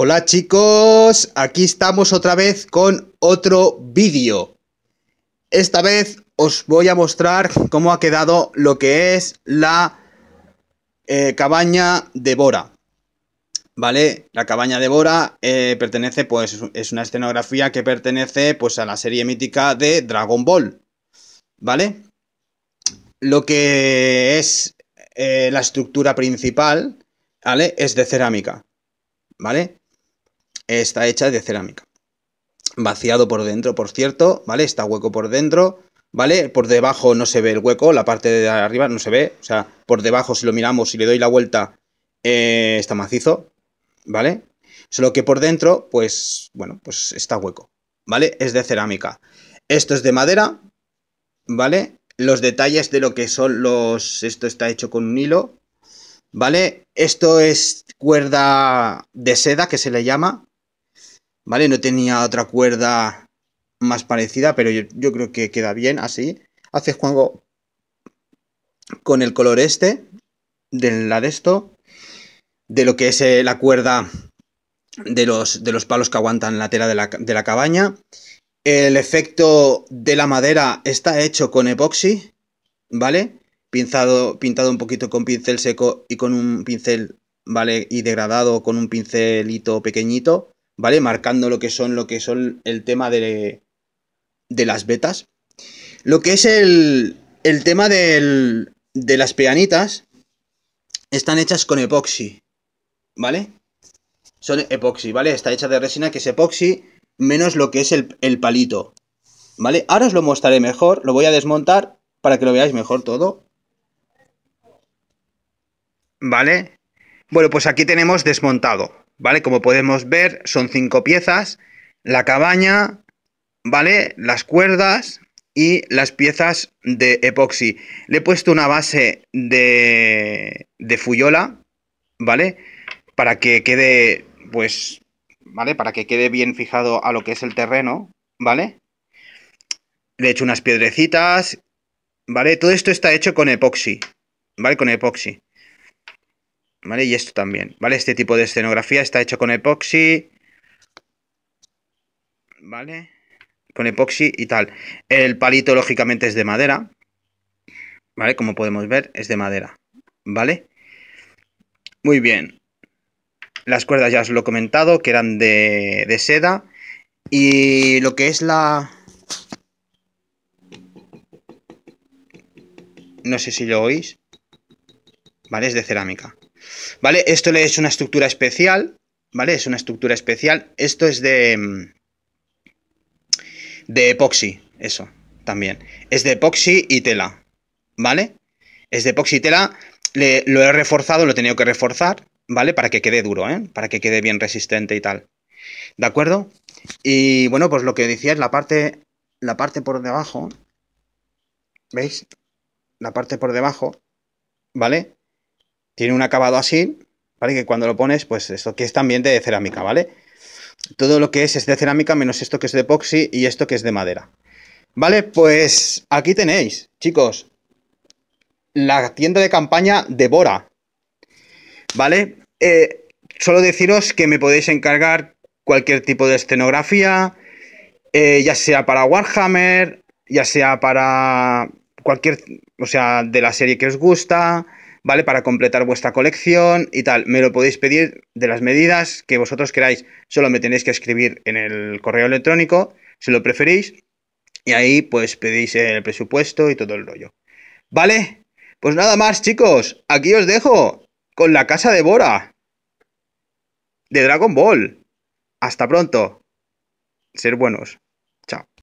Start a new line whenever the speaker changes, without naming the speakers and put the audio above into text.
Hola chicos, aquí estamos otra vez con otro vídeo. Esta vez os voy a mostrar cómo ha quedado lo que es la eh, cabaña de Bora. ¿Vale? La cabaña de Bora eh, pertenece, pues, es una escenografía que pertenece, pues, a la serie mítica de Dragon Ball. ¿Vale? Lo que es eh, la estructura principal, ¿vale? Es de cerámica. ¿Vale? está hecha de cerámica. Vaciado por dentro, por cierto, ¿vale? Está hueco por dentro, ¿vale? Por debajo no se ve el hueco, la parte de arriba no se ve, o sea, por debajo si lo miramos, y le doy la vuelta, eh, está macizo, ¿vale? Solo que por dentro, pues, bueno, pues está hueco, ¿vale? Es de cerámica. Esto es de madera, ¿vale? Los detalles de lo que son los... Esto está hecho con un hilo, ¿vale? Esto es cuerda de seda que se le llama, ¿vale? No tenía otra cuerda más parecida, pero yo, creo que queda bien así. Haces juego con el color este, de la de esto, de lo que es eh, la cuerda de los, de los, palos que aguantan la tela de la, cabaña. El efecto de la madera está hecho con epoxi, ¿vale? pintado un poquito con pincel seco y con un pincel, ¿vale? Y degradado con un pincelito pequeñito. ¿vale? Marcando lo que son, lo que son el tema de, las betas. Lo que es el, tema de las peanitas están hechas con epoxi, ¿vale? Son epoxi, ¿vale? Está hecha de resina que es epoxi menos lo que es el, el palito, ¿vale? Ahora os lo mostraré mejor, lo voy a desmontar para que lo veáis mejor todo. ¿Vale? Bueno, pues aquí tenemos desmontado. ¿vale? Como podemos ver, son cinco piezas, la cabaña, ¿vale? Las cuerdas y las piezas de epoxi. Le he puesto una base de, de fuyola, ¿vale? Para que quede, pues, ¿vale? Para que quede bien fijado a lo que es el terreno, ¿vale? Le he hecho unas piedrecitas, ¿vale? Todo esto está hecho con epoxi, ¿vale? Con epoxi. ¿Vale? Y esto también, ¿vale? Este tipo de escenografía está hecho con epoxi. ¿Vale? Con epoxi y tal. El palito, lógicamente, es de madera. ¿Vale? Como podemos ver, es de madera. ¿Vale? Muy bien. Las cuerdas ya os lo he comentado, que eran de, de seda. Y lo que es la... No sé si lo oís. ¿Vale? Es de cerámica. ¿Vale? Esto es una estructura especial, ¿vale? Es una estructura especial. Esto es de... Mm, de epoxi, eso, también. Es de epoxi y tela, ¿vale? Es de epoxi y tela. lo he reforzado, lo he tenido que reforzar, ¿vale? Para que quede duro, ¿eh? Para que quede bien resistente y tal. ¿De acuerdo? Y bueno, pues lo que decía es la parte, la parte por debajo. ¿Veis? La parte por debajo, ¿vale? Tiene un acabado así, ¿vale? Que cuando lo pones, pues esto que es también de cerámica, ¿vale? Todo lo que es es de cerámica, menos esto que es de epoxy y esto que es de madera. Vale, pues aquí tenéis, chicos, la tienda de campaña de Bora. ¿Vale? Eh, solo deciros que me podéis encargar cualquier tipo de escenografía, eh, ya sea para Warhammer, ya sea para cualquier, o sea, de la serie que os gusta, ¿vale? Para completar vuestra colección y tal. Me lo podéis pedir de las medidas que vosotros queráis. Solo me tenéis que escribir en el correo electrónico, si lo preferís. Y ahí pues pedís el presupuesto y todo el rollo. ¿Vale? Pues nada más, chicos. Aquí os dejo con la casa de Bora. De Dragon Ball. Hasta pronto. Ser buenos.